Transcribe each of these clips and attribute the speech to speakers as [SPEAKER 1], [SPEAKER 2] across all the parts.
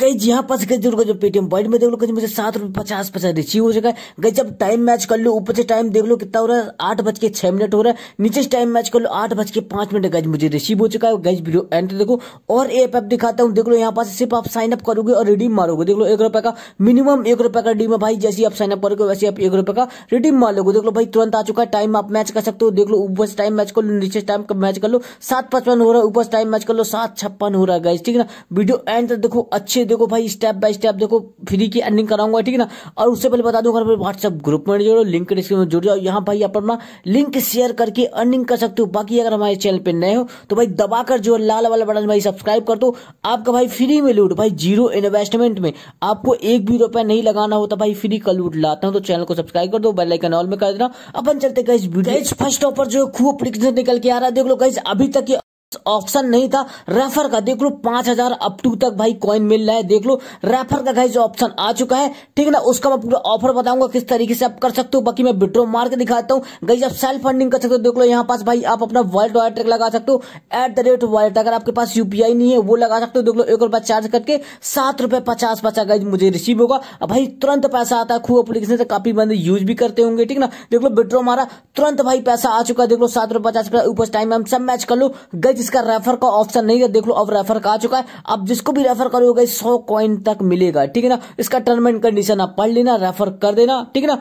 [SPEAKER 1] गई यहाँ पास गई जो जो पेटीएम बॉइड में देख लो कहीं मुझे सात रुपये पचास पैसा रिसीव हो जाएगा गई जब टाइम मैच कर लो ऊपर से टाइम देख लो कितना हो रहा है आठ बज के छह मिनट हो रहा है नीचे से टाइम मैच कर लो आठ बज के पांच मिनट गज मुझे रिसीव हो चुका है गज वीडियो एंड देखो और एप एप दिखाता हूँ देख लो यहाँ पास सिर्फ आप साइन अप करोगे और रिडीम मारोगे देख लो एक रुपए का मिनिमम एक रुपए का रिडीम है भाई जैसे आप साइन अप करोगे वैसे आप एक रुपए का रिडीम मार लोगे देख लो भाई तुरंत आ चुका है टाइम आप मैच कर सकते हो देख लो ऊपर से टाइम मैच कर लो नीचे टाइम मैच कर लो सात पचपन हो रहा है ऊपर से टाइम मैच कर लो सात छप्पन हो रहा है गज ठीक है ना वीडियो एंड देखो अच्छे अच्छे देखो भाई स्टेप बाय स्टेप देखो फ्री की अर्निंग कराऊंगा ठीक है ना और उससे पहले बता दूंगा अगर व्हाट्सएप ग्रुप में जोड़ो लिंक डिस्क्रिप्शन में जुड़ जाओ यहाँ भाई आप अपना लिंक शेयर करके अर्निंग कर सकते हो बाकी अगर हमारे चैनल पर नए हो तो भाई दबाकर जो लाल वाला बटन भाई सब्सक्राइब कर दो आपका भाई फ्री में लूट भाई जीरो इन्वेस्टमेंट में आपको एक भी रुपया नहीं लगाना होता भाई फ्री का लूट लाता हूँ तो चैनल को सब्सक्राइब कर दो बेलाइकन ऑल में कर देना अपन चलते गए फर्स्ट ऑफर जो खूब निकल के आ रहा है देख लो गई अभी तक ऑप्शन नहीं था रेफर का देख लो पांच हजार अप टू तक भाई कॉइन मिल रहा है देख लो रेफर का जो ऑप्शन आ चुका है ठीक है ना उसका मैं पूरा ऑफर बताऊंगा किस तरीके से आप कर सकते हो बाकी मैं विड्रो मार के दिखाता हूँ गई आप सेल्फ फंडिंग कर सकते हो देख लो यहाँ पास भाई आप अपना वॉलेट वॉलेट लगा सकते हो एट द रेट वॉलेट अगर आपके पास यूपीआई नहीं है वो लगा सकते हो देख लो एक रुपया चार्ज करके सात रुपए पचास पचास गाइज मुझे रिसीव होगा भाई तुरंत पैसा आता है खूब अपलिकेशन से काफी बंद यूज भी करते होंगे ठीक ना देख लो विड्रो मारा तुरंत भाई पैसा आ चुका है देख लो सात रुपए पचास ऊपर टाइम सब मैच कर लो गई जिसका रेफर का ऑप्शन नहीं है देख लो अब रेफर का आ चुका है अब जिसको भी रेफर करोगे सौ कॉइन तक मिलेगा ठीक है ना इसका टर्म एंड कंडीशन आप पढ़ लेना रेफर कर देना ठीक है ना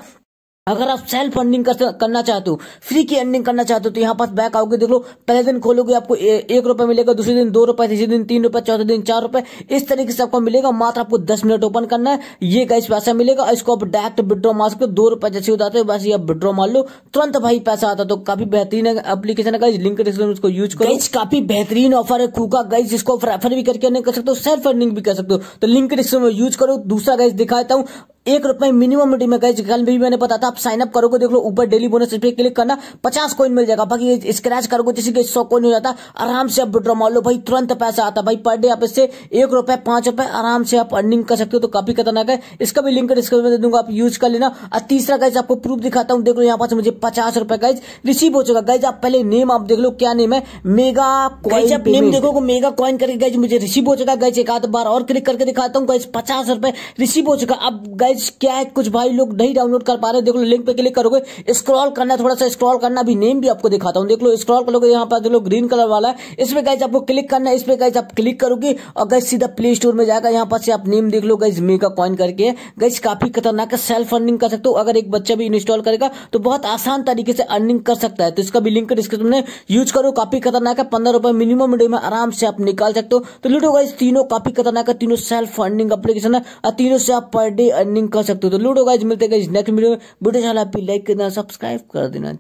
[SPEAKER 1] अगर आप सेल्फ अर्निंग करना चाहते हो फ्री की अर्निंग करना चाहते हो तो यहाँ पास बैक आओगे देख लो पहले दिन खोलोगे आपको ए, एक रुपए मिलेगा दूसरे दिन दो रुपए तीसरे दिन तीन रुपए चौथे दिन चार रुपए इस तरीके से आपको मिलेगा मात्र आपको दस मिनट ओपन करना है ये गाइस पैसा मिलेगा इसको आप डायरेक्ट विड्रॉ मार सकते हो दो रुपए जैसे उतारते हो वैसे आप विड्रॉ मार लो तुरंत भाई पैसा आता तो काफी बेहतरीन एप्लीकेशन है गाइज लिंक उसको यूज करो काफी बेहतरीन ऑफर है कूका गाइज इसको रेफर भी करके अर्निंग कर सकते हो सेल्फ अर्निंग भी कर सकते हो तो लिंक डिस्क्रिप्शन में यूज करो दूसरा गाइज दिखाता हूँ एक रुपए मिनिमम रेटिंग में गाइज कल भी मैंने पता था आप साइनअप करोगे देख लो ऊपर डेली बोनस पे क्लिक करना पचास कॉइन मिल जाएगा बाकी स्क्रैच करोगे जैसे कि सौ कॉइन हो जाता आराम से आप विड्रॉ मार लो भाई तुरंत पैसा आता भाई पर डे आप इससे एक रुपए पांच रुपए आराम से आप अर्निंग कर सकते हो तो काफी खतरनाक है इसका भी लिंक डिस्क्रिप्शन में दे दूंगा आप यूज कर लेना और तीसरा गाइज आपको प्रूफ दिखाता हूँ देख लो यहाँ पास मुझे पचास रुपए गाइज रिसीव हो चुका गाइज आप पहले नेम आप देख लो क्या नेम है मेगा कॉइन आप नेम देखोगे मेगा कॉइन करके गाइज मुझे रिसीव हो चुका गाइज एक आध बार और क्लिक करके दिखाता हूँ गाइज पचास रुपए रिसीव हो चुका अब गाइज गाइज क्या है कुछ भाई लोग नहीं डाउनलोड कर पा रहे देख लो लिंक पे क्लिक करोगे स्क्रॉल करना थोड़ा सा स्क्रॉल करना भी नेम भी आपको दिखाता हूँ देख लो स्क्रॉल करोगे यहाँ पर देख लो ग्रीन कलर वाला है इसमें गाइज आपको क्लिक करना है इस पर गाइज आप क्लिक करोगे और गाइज सीधा प्ले स्टोर में जाएगा यहाँ पर से आप नेम देख लो गाइज मेगा कॉइन करके गाइज काफी खतरनाक है सेल्फ अर्निंग कर सकते हो अगर एक बच्चा भी इंस्टॉल करेगा तो बहुत आसान तरीके से अर्निंग कर सकता है तो इसका भी लिंक डिस्क्रिप्शन में यूज करो काफी खतरनाक है पंद्रह रुपए मिनिमम डे में आराम से आप निकाल सकते हो तो लूटो गाइज तीनों काफी खतरनाक है तीनों सेल्फ अर्निंग एप्लीकेशन है और तीनों से आप पर डे अर्निंग अर्निंग कर सकते हो तो लूडो गाइज मिलते गाइज नेक्स्ट वीडियो में वीडियो चाहिए लाइक कर देना सब्सक्राइब कर देना